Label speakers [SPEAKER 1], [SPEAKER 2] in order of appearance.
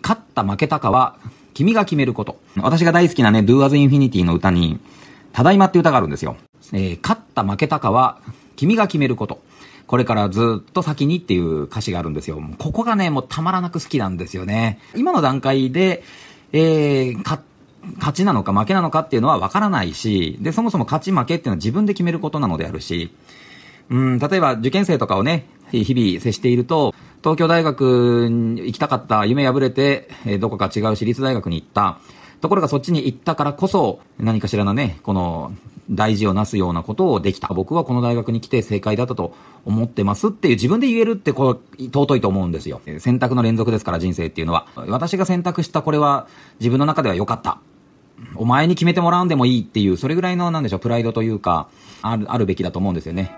[SPEAKER 1] 勝った負けたかは、君が決めること。私が大好きなね、Do As Infinity の歌に、ただいまって歌があるんですよ。えー、勝った負けたかは、君が決めること。これからずっと先にっていう歌詞があるんですよ。ここがね、もうたまらなく好きなんですよね。今の段階で、えー、勝勝ちなのか負けなのかっていうのは分からないし、で、そもそも勝ち負けっていうのは自分で決めることなのであるし、うん、例えば受験生とかをね、日々接していると、東京大学に行きたかった、夢破れて、えどこか違う私立大学に行った。ところがそっちに行ったからこそ、何かしらのね、この大事をなすようなことをできた。僕はこの大学に来て正解だったと思ってますっていう自分で言えるってこう、尊いと思うんですよ。選択の連続ですから人生っていうのは。私が選択したこれは自分の中では良かった。お前に決めてもらうんでもいいっていう、それぐらいの、なんでしょう、プライドというか、ある、あるべきだと思うんですよね。